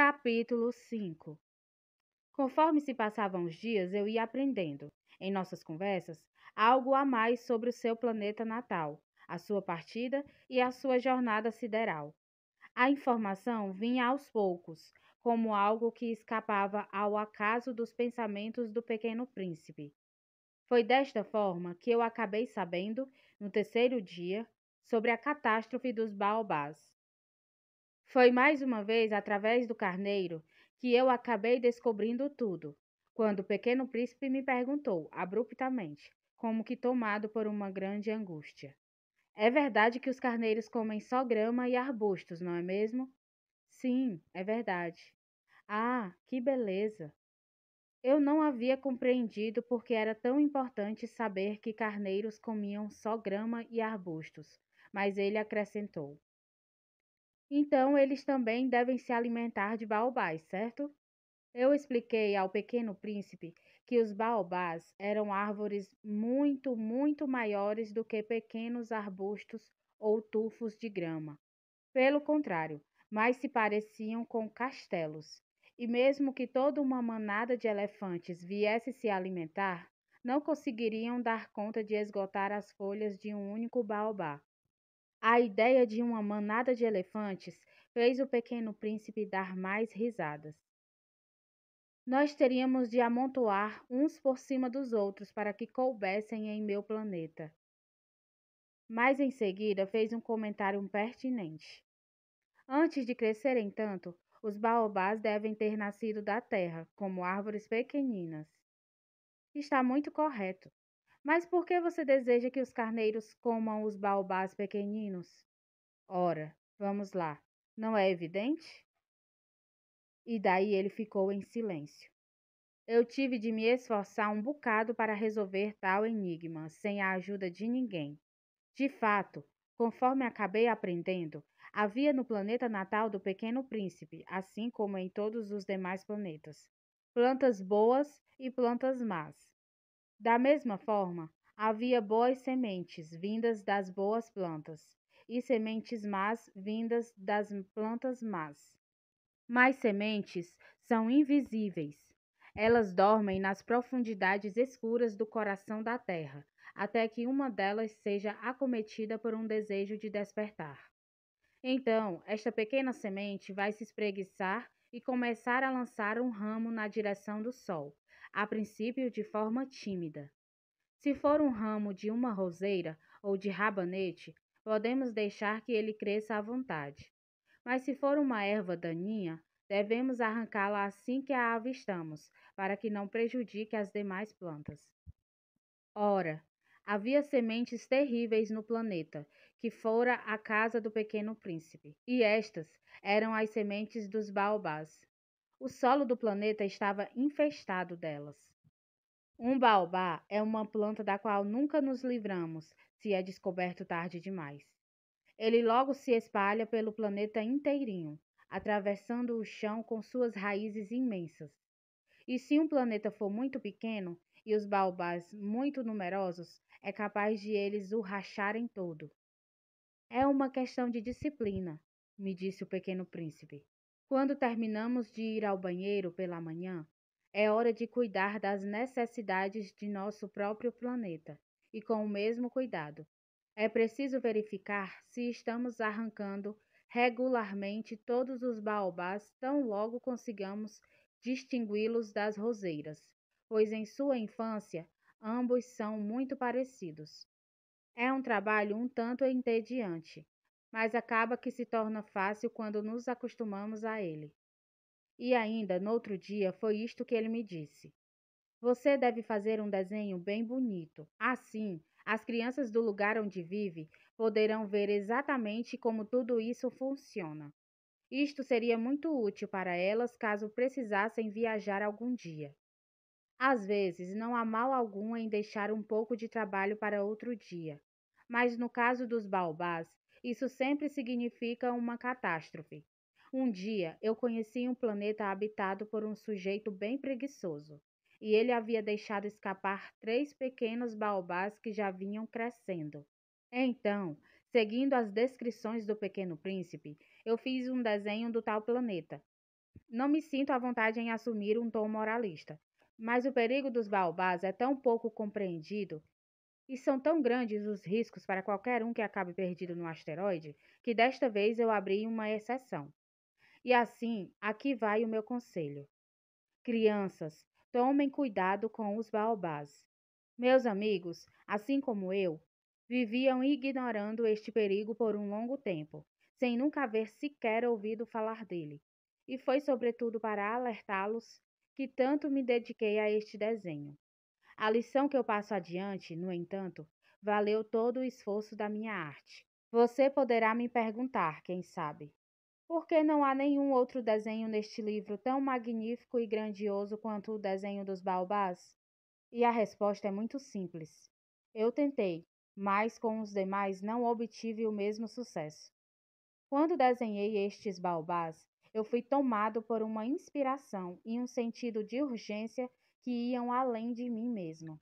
Capítulo 5 Conforme se passavam os dias, eu ia aprendendo, em nossas conversas, algo a mais sobre o seu planeta natal, a sua partida e a sua jornada sideral. A informação vinha aos poucos, como algo que escapava ao acaso dos pensamentos do pequeno príncipe. Foi desta forma que eu acabei sabendo, no terceiro dia, sobre a catástrofe dos baobás, foi mais uma vez através do carneiro que eu acabei descobrindo tudo, quando o pequeno príncipe me perguntou, abruptamente, como que tomado por uma grande angústia. É verdade que os carneiros comem só grama e arbustos, não é mesmo? Sim, é verdade. Ah, que beleza! Eu não havia compreendido porque era tão importante saber que carneiros comiam só grama e arbustos, mas ele acrescentou: então, eles também devem se alimentar de baobás, certo? Eu expliquei ao pequeno príncipe que os baobás eram árvores muito, muito maiores do que pequenos arbustos ou tufos de grama. Pelo contrário, mais se pareciam com castelos. E mesmo que toda uma manada de elefantes viesse se alimentar, não conseguiriam dar conta de esgotar as folhas de um único baobá. A ideia de uma manada de elefantes fez o pequeno príncipe dar mais risadas. Nós teríamos de amontoar uns por cima dos outros para que coubessem em meu planeta. Mas em seguida fez um comentário pertinente. Antes de crescerem tanto, os baobás devem ter nascido da terra, como árvores pequeninas. Está muito correto. Mas por que você deseja que os carneiros comam os baobás pequeninos? Ora, vamos lá, não é evidente? E daí ele ficou em silêncio. Eu tive de me esforçar um bocado para resolver tal enigma, sem a ajuda de ninguém. De fato, conforme acabei aprendendo, havia no planeta natal do Pequeno Príncipe, assim como em todos os demais planetas, plantas boas e plantas más, da mesma forma, havia boas sementes vindas das boas plantas, e sementes más vindas das plantas más. Mas sementes são invisíveis. Elas dormem nas profundidades escuras do coração da terra, até que uma delas seja acometida por um desejo de despertar. Então, esta pequena semente vai se espreguiçar e começar a lançar um ramo na direção do sol, a princípio de forma tímida. Se for um ramo de uma roseira ou de rabanete, podemos deixar que ele cresça à vontade. Mas se for uma erva daninha, devemos arrancá-la assim que a avistamos, para que não prejudique as demais plantas. Ora, havia sementes terríveis no planeta, que fora a casa do pequeno príncipe, e estas eram as sementes dos baobás. O solo do planeta estava infestado delas. Um baobá é uma planta da qual nunca nos livramos se é descoberto tarde demais. Ele logo se espalha pelo planeta inteirinho, atravessando o chão com suas raízes imensas. E se um planeta for muito pequeno e os baobás muito numerosos, é capaz de eles o racharem todo. É uma questão de disciplina, me disse o pequeno príncipe. Quando terminamos de ir ao banheiro pela manhã, é hora de cuidar das necessidades de nosso próprio planeta e com o mesmo cuidado. É preciso verificar se estamos arrancando regularmente todos os baobás tão logo consigamos distingui-los das roseiras, pois em sua infância ambos são muito parecidos. É um trabalho um tanto entediante, mas acaba que se torna fácil quando nos acostumamos a ele. E ainda, no outro dia, foi isto que ele me disse: Você deve fazer um desenho bem bonito. Assim, as crianças do lugar onde vive poderão ver exatamente como tudo isso funciona. Isto seria muito útil para elas caso precisassem viajar algum dia. Às vezes, não há mal algum em deixar um pouco de trabalho para outro dia, mas no caso dos baobás, isso sempre significa uma catástrofe. Um dia eu conheci um planeta habitado por um sujeito bem preguiçoso, e ele havia deixado escapar três pequenos baobás que já vinham crescendo. Então, seguindo as descrições do Pequeno Príncipe, eu fiz um desenho do tal planeta. Não me sinto à vontade em assumir um tom moralista, mas o perigo dos baobás é tão pouco compreendido e são tão grandes os riscos para qualquer um que acabe perdido no asteroide que desta vez eu abri uma exceção. E assim, aqui vai o meu conselho. Crianças, tomem cuidado com os baobás. Meus amigos, assim como eu, viviam ignorando este perigo por um longo tempo, sem nunca haver sequer ouvido falar dele. E foi sobretudo para alertá-los que tanto me dediquei a este desenho. A lição que eu passo adiante, no entanto, valeu todo o esforço da minha arte. Você poderá me perguntar, quem sabe, por que não há nenhum outro desenho neste livro tão magnífico e grandioso quanto o desenho dos baobás? E a resposta é muito simples. Eu tentei, mas com os demais não obtive o mesmo sucesso. Quando desenhei estes baobás, eu fui tomado por uma inspiração e um sentido de urgência que iam além de mim mesmo.